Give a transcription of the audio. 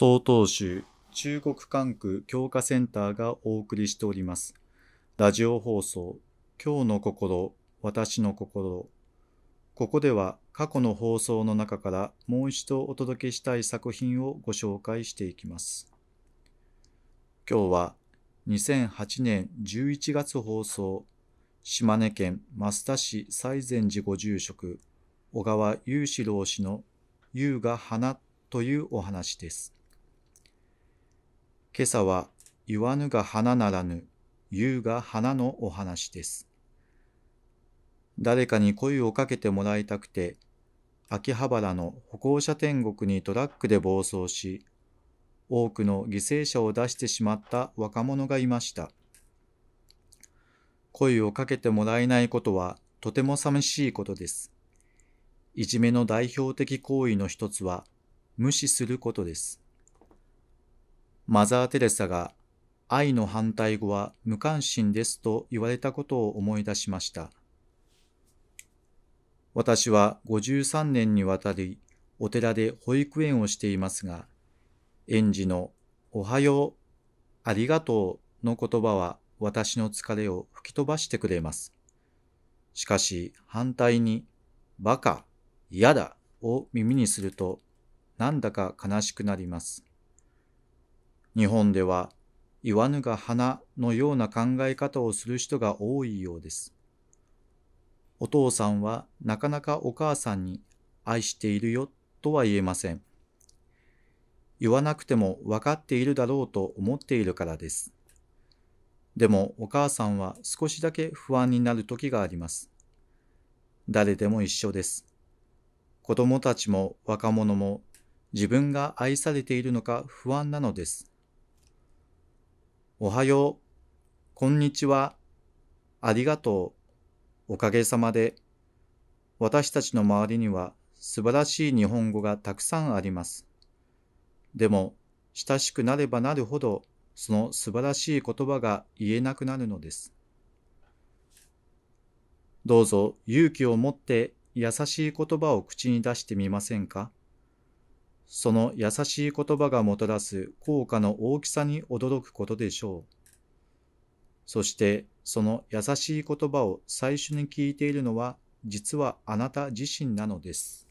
総統州中国管区強化センターがお送りしております。ラジオ放送、今日の心、私の心。ここでは過去の放送の中からもう一度お届けしたい作品をご紹介していきます。今日は2008年11月放送、島根県益田市西善寺ご住職、小川雄志郎氏の優雅花というお話です。今朝は言わぬが花ならぬ、言うが花のお話です。誰かに声をかけてもらいたくて、秋葉原の歩行者天国にトラックで暴走し、多くの犠牲者を出してしまった若者がいました。声をかけてもらえないことはとても寂しいことです。いじめの代表的行為の一つは無視することです。マザー・テレサが愛の反対語は無関心ですと言われたことを思い出しました。私は53年にわたりお寺で保育園をしていますが、園児のおはよう、ありがとうの言葉は私の疲れを吹き飛ばしてくれます。しかし反対に、バカ、嫌だを耳にすると、なんだか悲しくなります。日本では言わぬが花のような考え方をする人が多いようです。お父さんはなかなかお母さんに愛しているよとは言えません。言わなくても分かっているだろうと思っているからです。でもお母さんは少しだけ不安になる時があります。誰でも一緒です。子供たちも若者も自分が愛されているのか不安なのです。おはよう、こんにちは、ありがとう、おかげさまで、私たちの周りには素晴らしい日本語がたくさんあります。でも、親しくなればなるほど、その素晴らしい言葉が言えなくなるのです。どうぞ勇気を持って優しい言葉を口に出してみませんかその優しい言葉がもたらす効果の大きさに驚くことでしょう。そしてその優しい言葉を最初に聞いているのは実はあなた自身なのです。